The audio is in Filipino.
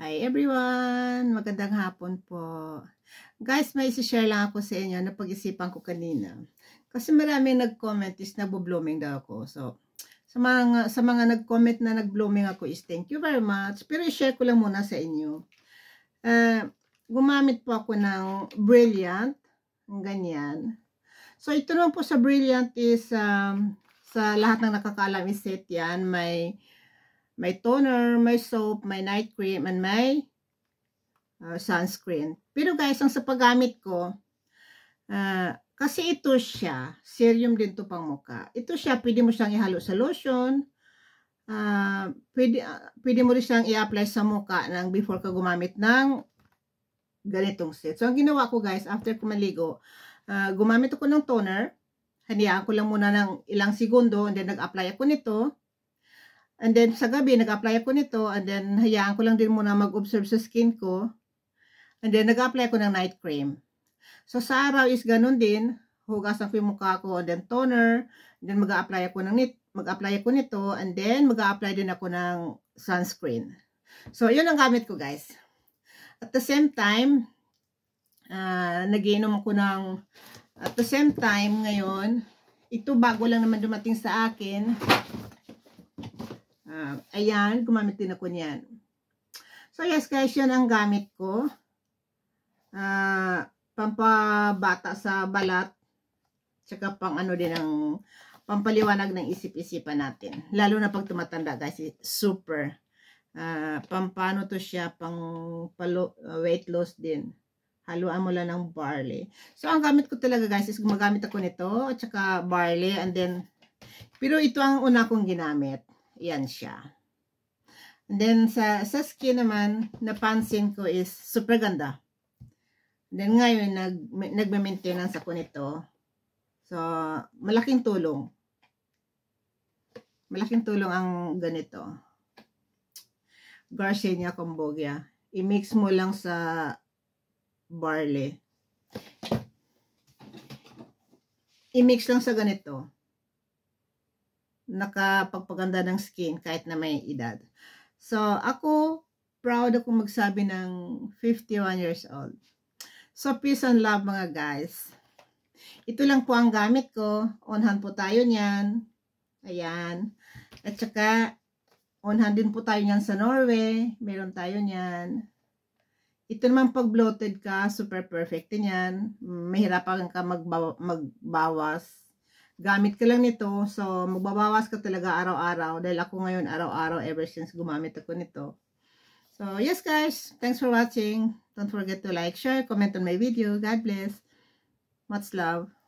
Hi everyone! Magandang hapon po. Guys, may isi-share lang ako sa inyo na pag-isipan ko kanina. Kasi marami nag-comment is nagbo-blooming daw ako. So, sa mga, sa mga nag-comment na nag-blooming ako is thank you very much. Pero i-share ko lang muna sa inyo. Uh, gumamit po ako ng Brilliant. Ganyan. So, ito naman po sa Brilliant is um, sa lahat ng nakakaalam is set yan. May may toner, may soap, may night cream, and may uh, sunscreen. Pero guys, ang sa paggamit ko, uh, kasi ito siya, serum din to pang muka. Ito siya, pwede mo siyang ihalo sa lotion, uh, pwede, uh, pwede mo rin siyang i-apply sa muka ng before ka gumamit ng ganitong set. So, ang ginawa ko guys, after ko maligo, uh, gumamit ako ng toner, haniyaan ko lang muna ng ilang segundo, and then nag-apply ako nito, And then sa gabi, nag-apply ako nito. And then hayaan ko lang din muna mag-observe sa skin ko. And then nag-apply ako ng night cream. So sa araw is ganun din. Hugasan ko yung mukha ko. And then toner. And then mag-apply ako ng nit mag-apply ako nito and then mag-apply din ako ng sunscreen. So, yun ang gamit ko guys. At the same time, uh, nagiinom ako ng at the same time ngayon, ito bago lang naman dumating sa akin. Uh, ayan, gumamit din ako niyan. So yes guys, yun ang gamit ko. Uh, pampabata sa balat. Tsaka pang ano din ang pampaliwanag ng isip-isipan natin. Lalo na pag tumatanda guys, eh, super. Uh, pampano to siya, pang palo, uh, weight loss din. Haluan mo lang ng barley. So ang gamit ko talaga guys is gumagamit ako nito at saka barley and then pero ito ang una kong ginamit. Yan siya. And then sa, sa skin naman, napansin ko is super ganda. then ngayon, nag, nagme-maintenance ako nito. So, malaking tulong. Malaking tulong ang ganito. Garcinia Cambogia. I-mix mo lang sa barley. I-mix lang sa ganito nakapagpaganda ng skin kahit na may edad. So, ako, proud ako magsabi ng 51 years old. So, peace and love mga guys. Ito lang po ang gamit ko. on po tayo niyan. Ayan. At saka, on din po tayo niyan sa Norway. Meron tayo niyan. Ito naman pag bloated ka, super perfect din niyan. Mahirapan ka magbaw magbawas gamit ka lang nito. So, magbabawas ka talaga araw-araw. Dahil ako ngayon araw-araw ever since gumamit ako nito. So, yes guys. Thanks for watching. Don't forget to like, share, comment on my video. God bless. Much love.